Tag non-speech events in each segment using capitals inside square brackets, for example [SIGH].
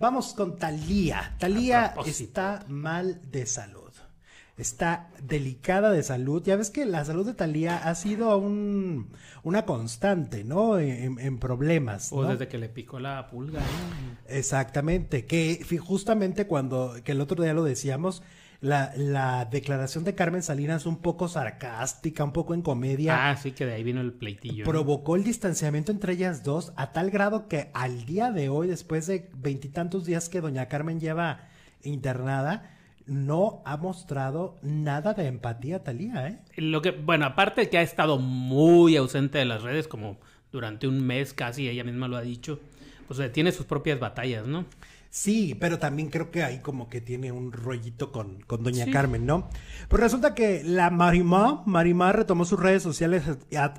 Vamos con Talía. Talía está mal de salud. Está delicada de salud. Ya ves que la salud de Talía ha sido una constante, ¿no? E, en, problemas. O desde que le picó la pulga. Exactamente. Que justamente cuando, que el otro día lo decíamos, la, declaración de Carmen Salinas un poco sarcástica, un poco en comedia. Ah, sí, que de ahí vino el pleitillo. Provocó el distanciamiento entre ellas dos a tal grado que al día de hoy, después de veintitantos días que doña Carmen lleva internada, no ha mostrado nada de empatía, Talía, ¿eh? Lo que, bueno, aparte que ha estado muy ausente de las redes, como durante un mes casi, ella misma lo ha dicho, pues tiene sus propias batallas, ¿no? Sí, pero también creo que ahí como que tiene un rollito con, con Doña Carmen, ¿no? Pues resulta que la Marimá, Marimá retomó sus redes sociales,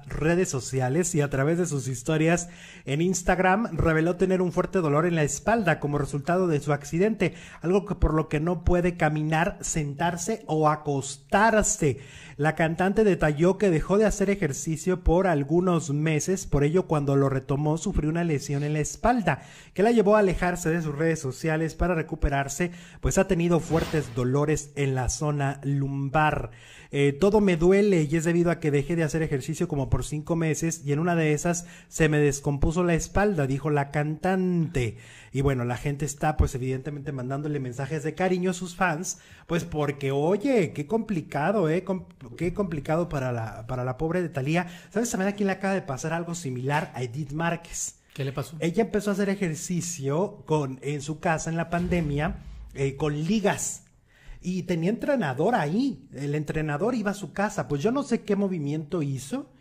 redes sociales y a través de sus historias en Instagram reveló tener un fuerte dolor en la espalda como resultado de su accidente, algo que por lo que no puede caminar, sentarse o acostarse. La cantante detalló que dejó de hacer ejercicio por algunos meses, por ello cuando lo retomó sufrió una lesión en la espalda que la llevó a alejarse de sus redes sociales para recuperarse, pues ha tenido fuertes dolores en la zona lumbar. Eh, todo me duele y es debido a que dejé de hacer ejercicio como por cinco meses y en una de esas se me descompuso la espalda, dijo la cantante. Y bueno, la gente está pues evidentemente mandándole mensajes de cariño a sus fans, pues porque oye, qué complicado, ¿eh? qué complicado para la, para la pobre de Talía. ¿Sabes también a quién le acaba de pasar algo similar? A Edith Márquez. ¿Qué le pasó? Ella empezó a hacer ejercicio con, en su casa en la pandemia eh, con ligas. Y tenía entrenador ahí. El entrenador iba a su casa. Pues yo no sé qué movimiento hizo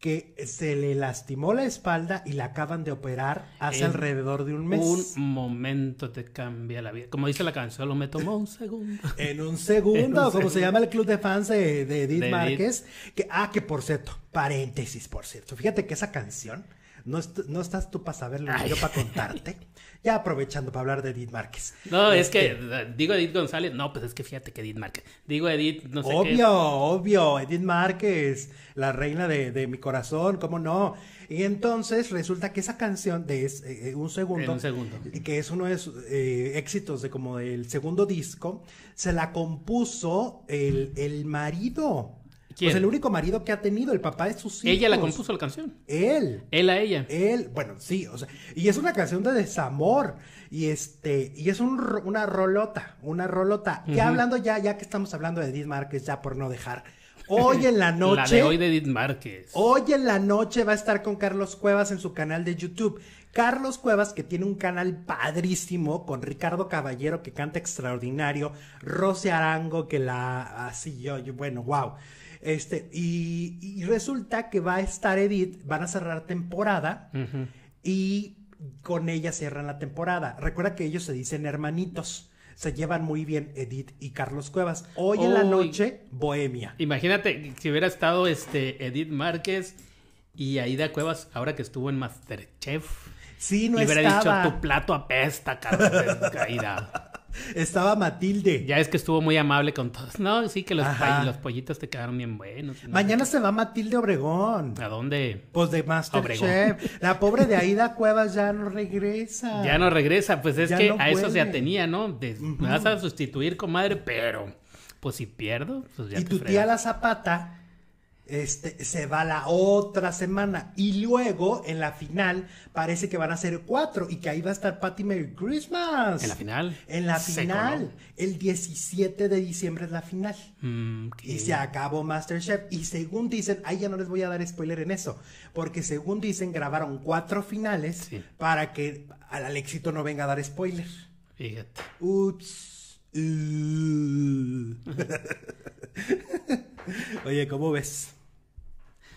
que se le lastimó la espalda y la acaban de operar hace alrededor de un mes. Un momento te cambia la vida. Como dice la canción, lo me tomó un segundo. [LAUGHS] en un segundo, [LAUGHS] como se llama el club de fans de, de Edith Márquez. Que, ah, que por cierto, paréntesis, por cierto. Fíjate que esa canción no, estás tú para saberlo, yo para contarte. [LAUGHS] ya aprovechando para hablar de Edith Márquez. No, es que este eh, digo Edith González, no, pues es que fíjate que Edith Márquez. Digo Edith, no sé Obvio, qué... obvio, Edith Márquez, la reina de, mi corazón, ¿cómo no? Y entonces resulta que esa canción de eh, eh, un, segundo, un que es uno de sus éxitos de como el segundo disco, se la compuso el, el marido pues el único marido que ha tenido el papá de sus hijos. Ella la compuso la canción. Él. Él a ella. Él, bueno, sí, o sea, y es una canción de desamor y este y es un, una rolota, una rolota. y hablando ya ya que estamos hablando de Edith Márquez ya por no dejar Hoy en la noche. [LAUGHS] la de hoy de Edith Márquez. Hoy en la noche va a estar con Carlos Cuevas en su canal de YouTube. Carlos Cuevas, que tiene un canal padrísimo con Ricardo Caballero, que canta extraordinario, Rose Arango, que la así ah, yo, yo, bueno, wow. Este, y, resulta que va a estar Edith, van a cerrar temporada y con ella cierran la temporada. Recuerda que ellos se dicen hermanitos. Se llevan muy bien Edith y Carlos Cuevas. Hoy en la noche, Bohemia. Imagínate si hubiera estado este Edith Márquez y Aida Cuevas, ahora que estuvo en Masterchef. Sí, no hubiera dicho, tu plato apesta, Carlos caída. Estaba Matilde. Ya es que estuvo muy amable con todos. No, sí que los, los pollitos te quedaron bien buenos. Mañana se va Matilde Obregón. ¿A dónde? Pues de Masterchef. La pobre de Aida Cuevas ya no regresa. Ya no regresa, pues es que a eso se atenía, ¿no? Me vas a sustituir, con madre, pero pues si pierdo, pues ya Y tu tía la zapata este, se va la otra semana. Y luego, en la final, parece que van a ser cuatro y que ahí va a estar Patty Merry Christmas. ¿En la final? En la final. El 17 de diciembre es la final. Mm, y se acabó Masterchef. Y según dicen, ahí ya no les voy a dar spoiler en eso, porque según dicen, grabaron cuatro finales para que al éxito no venga a dar spoiler. Fíjate. Ups. [LAUGHS] [LAUGHS] Oye, ¿cómo ves?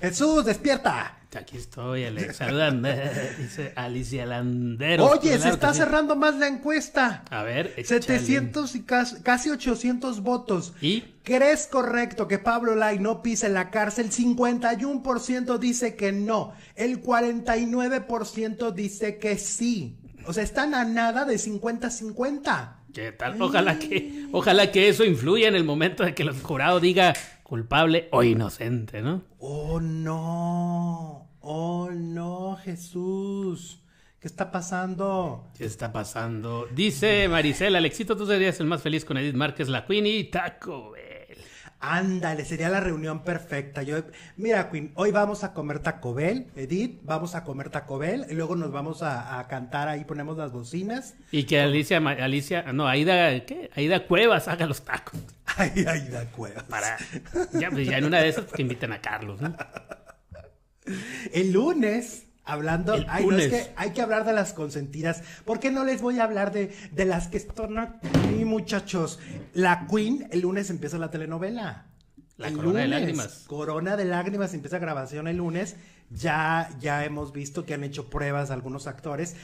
Jesús, despierta. Aquí estoy, Alex. Saludan, [LAUGHS] dice Alicia Landero. Oye, se está cerrando más la encuesta. A ver, 700 y casi 800 votos. ¿Y? ¿Crees correcto que Pablo Lai no pise en la cárcel? 51% dice que no. El 49% dice que sí. O sea, están a nada de 50-50. ¿Qué tal? Ojalá que, ojalá que eso influya en el momento de que el jurado diga culpable o inocente, ¿no? Oh no, oh no, Jesús. ¿Qué está pasando? ¿Qué está pasando? Dice Maricela, Alexito, tú serías el más feliz con Edith Márquez, la Queen y Taco Ándale, sería la reunión perfecta. Yo, mira, Queen, hoy vamos a comer Taco Bell, Edith, vamos a comer Taco Bell, y luego nos vamos a, cantar ahí, ponemos las bocinas. Y que Alicia, Alicia, no, Aida, ¿qué? Aida Cuevas haga los tacos. [LAUGHS] Ay, Aida Cuevas. Para, ya, pues, en una de esas pues, que invitan a Carlos, ¿no? El lunes Hablando, hay que hablar de las consentidas. ¿Por qué no les voy a hablar de, las que están aquí, muchachos? La Queen, el lunes empieza la telenovela. La Corona de Lágrimas. Corona de Lágrimas empieza grabación el lunes. Ya, ya hemos visto que han hecho pruebas algunos actores.